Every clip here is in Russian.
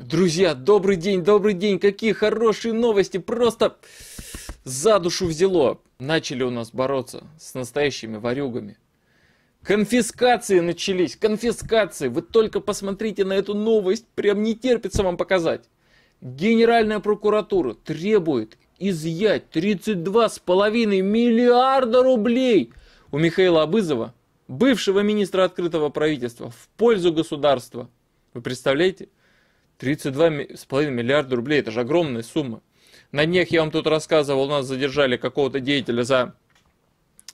Друзья, добрый день, добрый день. Какие хорошие новости. Просто за душу взяло. Начали у нас бороться с настоящими варюгами. Конфискации начались, конфискации. Вы только посмотрите на эту новость, прям не терпится вам показать. Генеральная прокуратура требует изъять 32,5 миллиарда рублей у Михаила Абызова, бывшего министра открытого правительства, в пользу государства. Вы представляете? 32,5 миллиарда рублей, это же огромная сумма. На них я вам тут рассказывал, у нас задержали какого-то деятеля за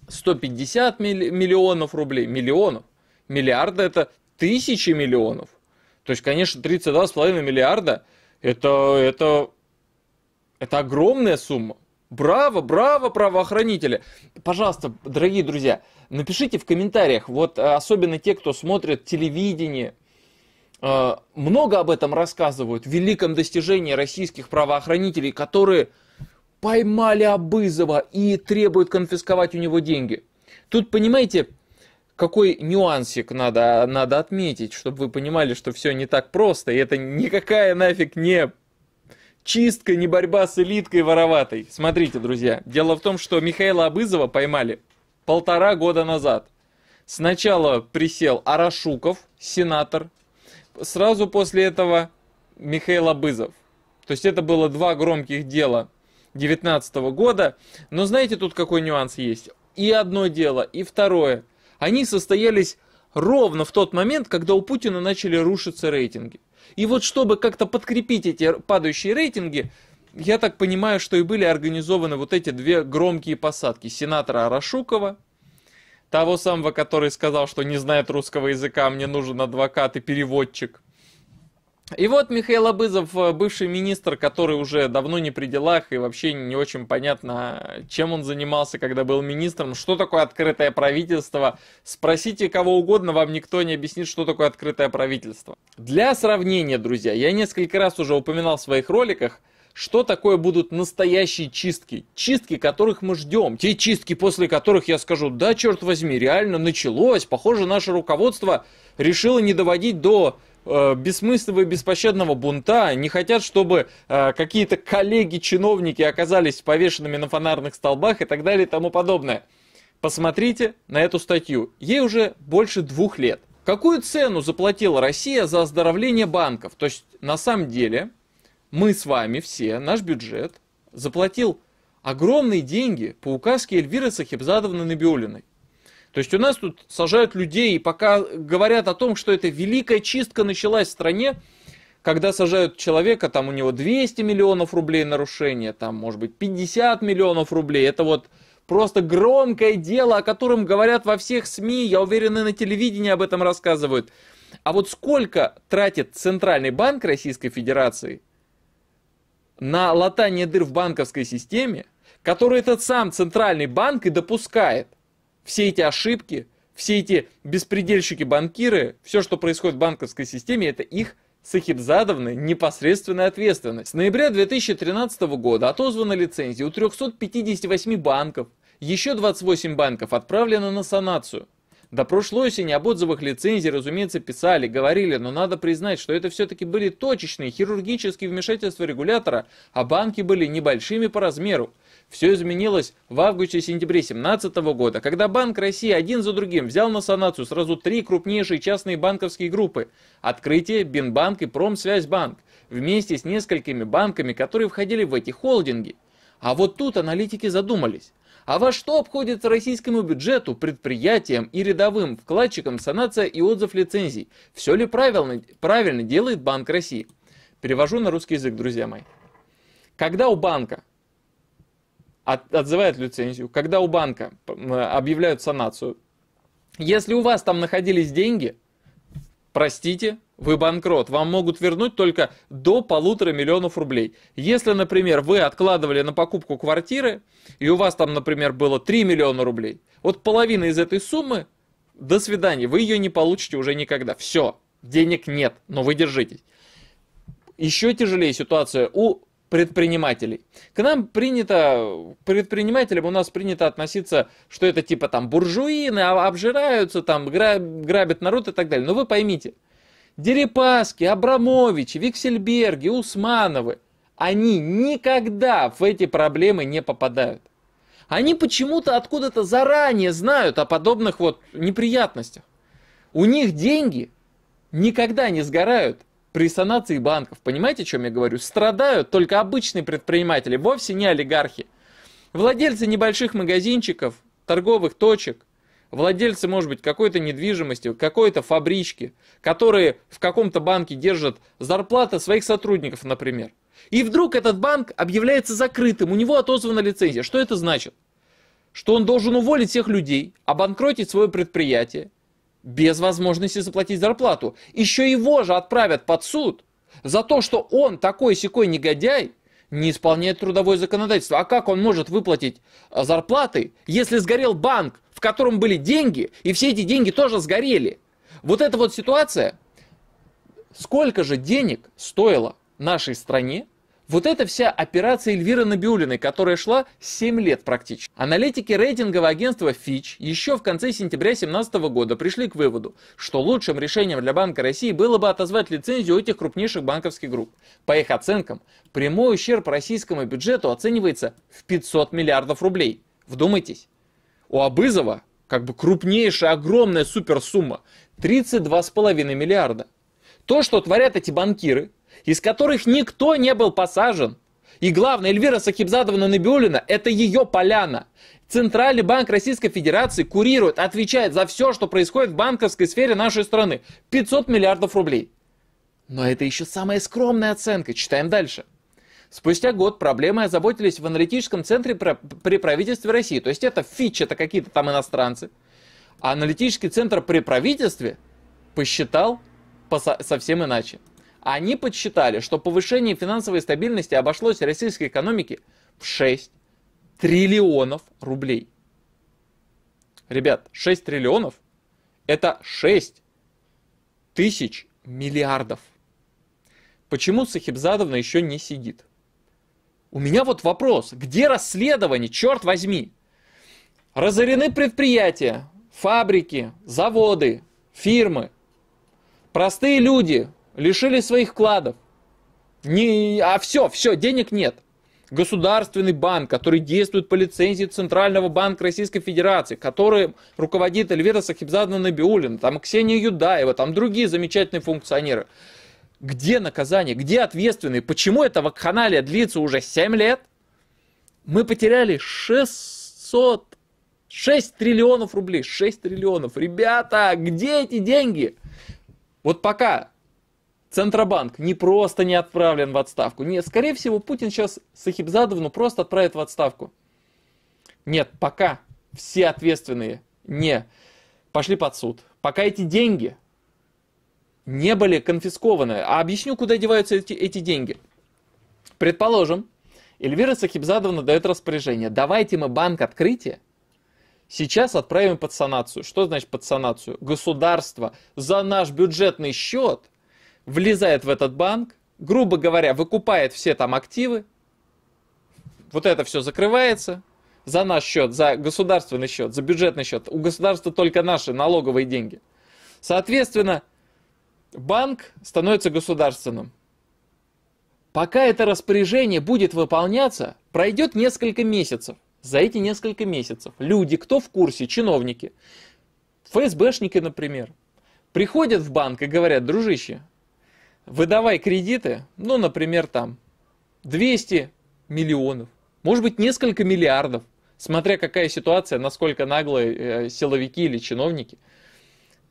150 миллионов рублей, миллионов. Миллиарда это тысячи миллионов. То есть, конечно, 32,5 миллиарда это, это, это огромная сумма. Браво, браво, правоохранители. Пожалуйста, дорогие друзья, напишите в комментариях, вот э, особенно те, кто смотрит телевидение, Э, много об этом рассказывают, в великом достижении российских правоохранителей, которые поймали Абызова и требуют конфисковать у него деньги. Тут, понимаете, какой нюансик надо, надо отметить, чтобы вы понимали, что все не так просто, и это никакая нафиг не чистка, не борьба с элиткой вороватой. Смотрите, друзья, дело в том, что Михаила Абызова поймали полтора года назад. Сначала присел Арашуков, сенатор сразу после этого Михаил Абызов. То есть это было два громких дела 2019 года. Но знаете, тут какой нюанс есть? И одно дело, и второе. Они состоялись ровно в тот момент, когда у Путина начали рушиться рейтинги. И вот чтобы как-то подкрепить эти падающие рейтинги, я так понимаю, что и были организованы вот эти две громкие посадки сенатора Арашукова того самого, который сказал, что не знает русского языка, мне нужен адвокат и переводчик. И вот Михаил Абызов, э, бывший министр, который уже давно не при делах и вообще не очень понятно, чем он занимался, когда был министром, что такое открытое правительство. Спросите кого угодно, вам никто не объяснит, что такое открытое правительство. Для сравнения, друзья, я несколько раз уже упоминал в своих роликах – что такое будут настоящие чистки, чистки, которых мы ждем, те чистки, после которых я скажу, да, черт возьми, реально началось, похоже, наше руководство решило не доводить до э, бессмысленного и беспощадного бунта, не хотят, чтобы э, какие-то коллеги-чиновники оказались повешенными на фонарных столбах и так далее и тому подобное. Посмотрите на эту статью. Ей уже больше двух лет. Какую цену заплатила Россия за оздоровление банков? То есть, на самом деле, мы с вами все, наш бюджет, заплатил огромные деньги по указке Эльвиры Сахибзадовны Набиулиной. То есть у нас тут сажают людей и пока говорят о том, что эта великая чистка началась в стране, когда сажают человека, там у него 200 миллионов рублей нарушения, там может быть 50 миллионов рублей, это вот просто громкое дело, о котором говорят во всех СМИ, я уверен, и на телевидении об этом рассказывают. А вот сколько тратит Центральный банк Российской Федерации на латание дыр в банковской системе, который этот сам центральный банк и допускает все эти ошибки, все эти беспредельщики-банкиры, все, что происходит в банковской системе, это их Сахибзадовны непосредственная ответственность. С ноября 2013 года отозвана лицензия у 358 банков, еще 28 банков отправлено на санацию. До прошлой осени об отзывах лицензий, разумеется, писали, говорили, но надо признать, что это все-таки были точечные хирургические вмешательства регулятора, а банки были небольшими по размеру. Все изменилось в августе-сентябре 2017 года, когда Банк России один за другим взял на санацию сразу три крупнейшие частные банковские группы – Открытие, Бинбанк и Промсвязьбанк, вместе с несколькими банками, которые входили в эти холдинги. А вот тут аналитики задумались. А во что обходится российскому бюджету, предприятиям и рядовым вкладчикам санация и отзыв лицензий? Все ли правильно, правильно делает Банк России? Перевожу на русский язык, друзья мои. Когда у банка от, отзывают лицензию, когда у банка объявляют санацию, если у вас там находились деньги, простите, вы банкрот, вам могут вернуть только до полутора миллионов рублей. Если, например, вы откладывали на покупку квартиры, и у вас там, например, было 3 миллиона рублей, вот половина из этой суммы, до свидания, вы ее не получите уже никогда. Все, денег нет, но вы держитесь. Еще тяжелее ситуация у предпринимателей. К нам принято, к предпринимателям у нас принято относиться, что это типа там буржуины, а, обжираются, там грабят народ и так далее. Но вы поймите – Дерипаски, Абрамовичи, Виксельберги, Усмановы, они никогда в эти проблемы не попадают. Они почему-то откуда-то заранее знают о подобных вот неприятностях. У них деньги никогда не сгорают при санации банков. Понимаете, о чем я говорю? Страдают только обычные предприниматели, вовсе не олигархи. Владельцы небольших магазинчиков, торговых точек, владельцы, может быть, какой-то недвижимости, какой-то фабрички, которые в каком-то банке держат зарплаты своих сотрудников, например. И вдруг этот банк объявляется закрытым, у него отозвана лицензия. Что это значит? Что он должен уволить всех людей, обанкротить свое предприятие без возможности заплатить зарплату. Еще его же отправят под суд за то, что он такой секой негодяй, не исполняет трудовое законодательство. А как он может выплатить э, зарплаты, если сгорел банк, в котором были деньги, и все эти деньги тоже сгорели. Вот эта вот ситуация, сколько же денег стоило нашей стране вот эта вся операция Эльвиры Набиулиной, которая шла 7 лет практически. Аналитики рейтингового агентства Fitch еще в конце сентября 2017 года пришли к выводу, что лучшим решением для Банка России было бы отозвать лицензию этих крупнейших банковских групп. По их оценкам, прямой ущерб российскому бюджету оценивается в 500 миллиардов рублей. Вдумайтесь. У Абызова как бы крупнейшая, огромная суперсумма. 32,5 миллиарда. То, что творят эти банкиры, из которых никто не был посажен. И главное, Эльвира Сахибзадовна Набиулина – это ее поляна. Центральный банк Российской Федерации курирует, отвечает за все, что происходит в банковской сфере нашей страны. 500 миллиардов рублей. Но это еще самая скромная оценка. Читаем дальше. Спустя год проблемой озаботились в аналитическом центре при правительстве России. То есть это ФИЧ, это какие-то там иностранцы. А аналитический центр при правительстве посчитал совсем иначе. Они подсчитали, что повышение финансовой стабильности обошлось российской экономике в 6 триллионов рублей. Ребят, 6 триллионов – это 6 тысяч миллиардов. Почему Сахибзадовна еще не сидит? У меня вот вопрос, где расследование, черт возьми? Разорены предприятия, фабрики, заводы, фирмы. Простые люди лишили своих вкладов. Не, а все, все, денег нет. Государственный банк, который действует по лицензии Центрального банка Российской Федерации, который руководит Эльвира Сахибзадна Набиулина, там Ксения Юдаева, там другие замечательные функционеры – где наказание? Где ответственные? Почему эта вакханалия длится уже 7 лет? Мы потеряли 600, 6 триллионов рублей. 6 триллионов. Ребята, где эти деньги? Вот пока Центробанк не просто не отправлен в отставку. Нет, скорее всего, Путин сейчас Сахибзадовну просто отправит в отставку. Нет, пока все ответственные не пошли под суд. Пока эти деньги не были конфискованы. А объясню, куда деваются эти, эти деньги. Предположим, Эльвира Сахибзадовна дает распоряжение. Давайте мы банк открытия сейчас отправим под санацию. Что значит под санацию? Государство за наш бюджетный счет влезает в этот банк, грубо говоря, выкупает все там активы, вот это все закрывается за наш счет, за государственный счет, за бюджетный счет. У государства только наши налоговые деньги. Соответственно, банк становится государственным. Пока это распоряжение будет выполняться, пройдет несколько месяцев. За эти несколько месяцев люди, кто в курсе, чиновники, ФСБшники, например, приходят в банк и говорят, дружище, выдавай кредиты, ну, например, там 200 миллионов, может быть, несколько миллиардов, смотря какая ситуация, насколько наглые э, силовики или чиновники.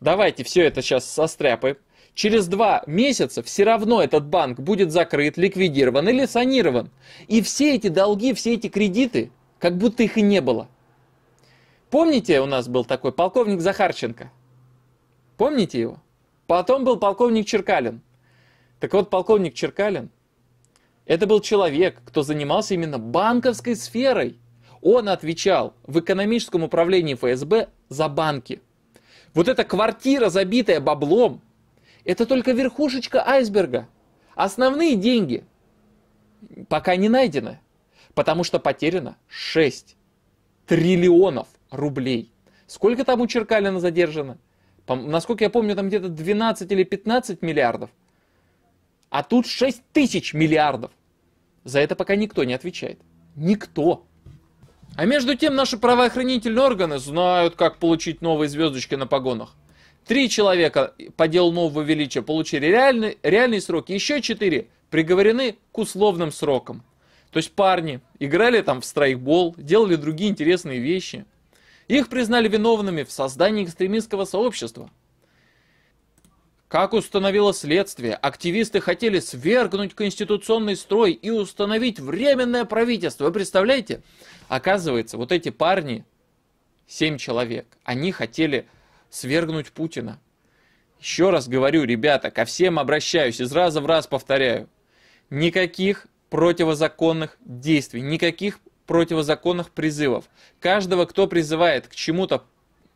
Давайте все это сейчас состряпаем через два месяца все равно этот банк будет закрыт, ликвидирован или санирован. И все эти долги, все эти кредиты, как будто их и не было. Помните, у нас был такой полковник Захарченко? Помните его? Потом был полковник Черкалин. Так вот, полковник Черкалин, это был человек, кто занимался именно банковской сферой. Он отвечал в экономическом управлении ФСБ за банки. Вот эта квартира, забитая баблом, это только верхушечка айсберга. Основные деньги пока не найдены, потому что потеряно 6 триллионов рублей. Сколько там у Черкалина задержано? Насколько я помню, там где-то 12 или 15 миллиардов. А тут 6 тысяч миллиардов. За это пока никто не отвечает. Никто. А между тем наши правоохранительные органы знают, как получить новые звездочки на погонах. Три человека по делу нового величия получили реальный, реальный срок, еще четыре приговорены к условным срокам. То есть парни играли там в страйкбол, делали другие интересные вещи. Их признали виновными в создании экстремистского сообщества. Как установило следствие, активисты хотели свергнуть конституционный строй и установить временное правительство. Вы представляете? Оказывается, вот эти парни, семь человек, они хотели свергнуть Путина. Еще раз говорю, ребята, ко всем обращаюсь, из раза в раз повторяю. Никаких противозаконных действий, никаких противозаконных призывов. Каждого, кто призывает к чему-то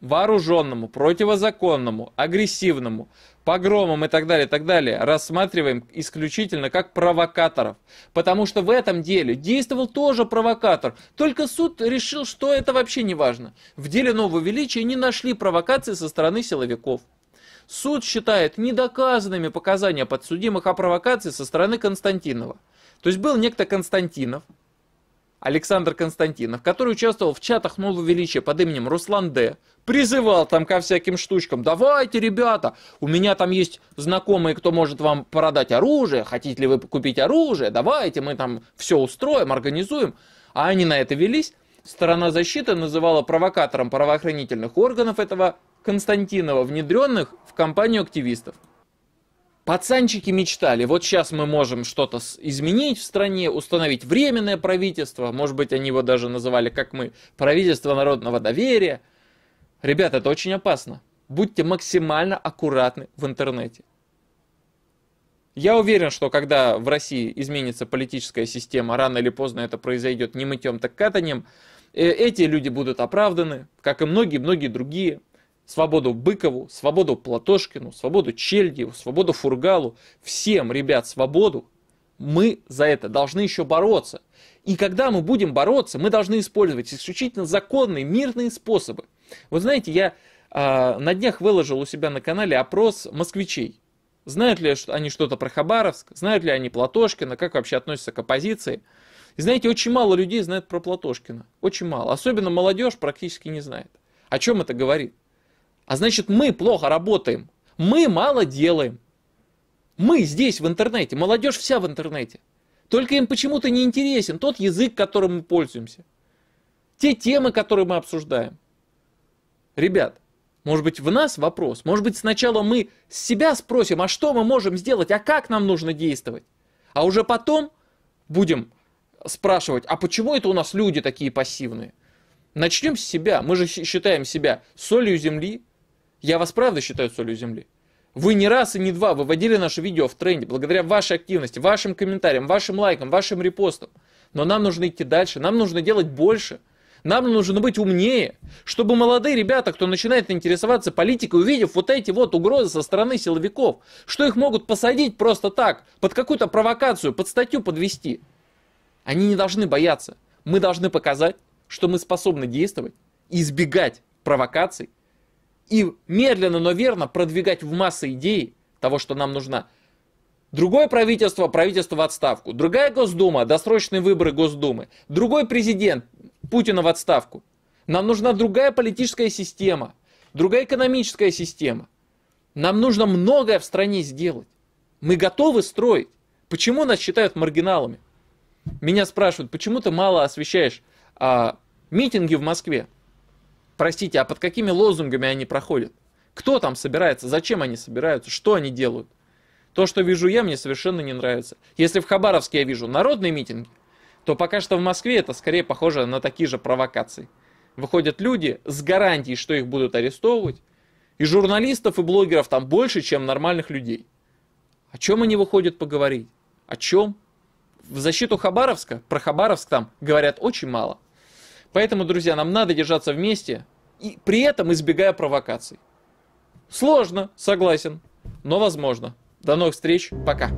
вооруженному, противозаконному, агрессивному, погромам и так далее, и так далее, рассматриваем исключительно как провокаторов. Потому что в этом деле действовал тоже провокатор. Только суд решил, что это вообще не важно. В деле нового величия не нашли провокации со стороны силовиков. Суд считает недоказанными показания подсудимых о а провокации со стороны Константинова. То есть был некто Константинов, Александр Константинов, который участвовал в чатах Нового Величия под именем Руслан Д, призывал там ко всяким штучкам, давайте, ребята, у меня там есть знакомые, кто может вам продать оружие, хотите ли вы купить оружие, давайте, мы там все устроим, организуем. А они на это велись. Сторона защиты называла провокатором правоохранительных органов этого Константинова, внедренных в компанию активистов. Пацанчики мечтали, вот сейчас мы можем что-то изменить в стране, установить временное правительство, может быть, они его даже называли, как мы, правительство народного доверия. Ребята, это очень опасно. Будьте максимально аккуратны в интернете. Я уверен, что когда в России изменится политическая система, рано или поздно это произойдет не мытьем, так катанием, э, эти люди будут оправданы, как и многие-многие другие свободу Быкову, свободу Платошкину, свободу Чельдеву, свободу Фургалу, всем, ребят, свободу, мы за это должны еще бороться. И когда мы будем бороться, мы должны использовать исключительно законные, мирные способы. Вот знаете, я э, на днях выложил у себя на канале опрос москвичей. Знают ли они что-то про Хабаровск, знают ли они Платошкина, как вообще относятся к оппозиции. И знаете, очень мало людей знает про Платошкина. Очень мало. Особенно молодежь практически не знает. О чем это говорит? А значит, мы плохо работаем. Мы мало делаем. Мы здесь в интернете. Молодежь вся в интернете. Только им почему-то не интересен тот язык, которым мы пользуемся. Те темы, которые мы обсуждаем. Ребят, может быть, в нас вопрос. Может быть, сначала мы с себя спросим, а что мы можем сделать, а как нам нужно действовать. А уже потом будем спрашивать, а почему это у нас люди такие пассивные? Начнем с себя. Мы же считаем себя солью земли, я вас правда считаю солью земли. Вы не раз и не два выводили наше видео в тренде благодаря вашей активности, вашим комментариям, вашим лайкам, вашим репостам. Но нам нужно идти дальше, нам нужно делать больше. Нам нужно быть умнее, чтобы молодые ребята, кто начинает интересоваться политикой, увидев вот эти вот угрозы со стороны силовиков, что их могут посадить просто так, под какую-то провокацию, под статью подвести. Они не должны бояться. Мы должны показать, что мы способны действовать и избегать провокаций и медленно, но верно продвигать в массы идеи того, что нам нужно. Другое правительство, правительство в отставку. Другая Госдума, досрочные выборы Госдумы. Другой президент, Путина в отставку. Нам нужна другая политическая система, другая экономическая система. Нам нужно многое в стране сделать. Мы готовы строить. Почему нас считают маргиналами? Меня спрашивают, почему ты мало освещаешь а, митинги в Москве? простите, а под какими лозунгами они проходят? Кто там собирается? Зачем они собираются? Что они делают? То, что вижу я, мне совершенно не нравится. Если в Хабаровске я вижу народные митинги, то пока что в Москве это скорее похоже на такие же провокации. Выходят люди с гарантией, что их будут арестовывать, и журналистов, и блогеров там больше, чем нормальных людей. О чем они выходят поговорить? О чем? В защиту Хабаровска, про Хабаровск там говорят очень мало – Поэтому, друзья, нам надо держаться вместе, и при этом избегая провокаций. Сложно, согласен, но возможно. До новых встреч, пока.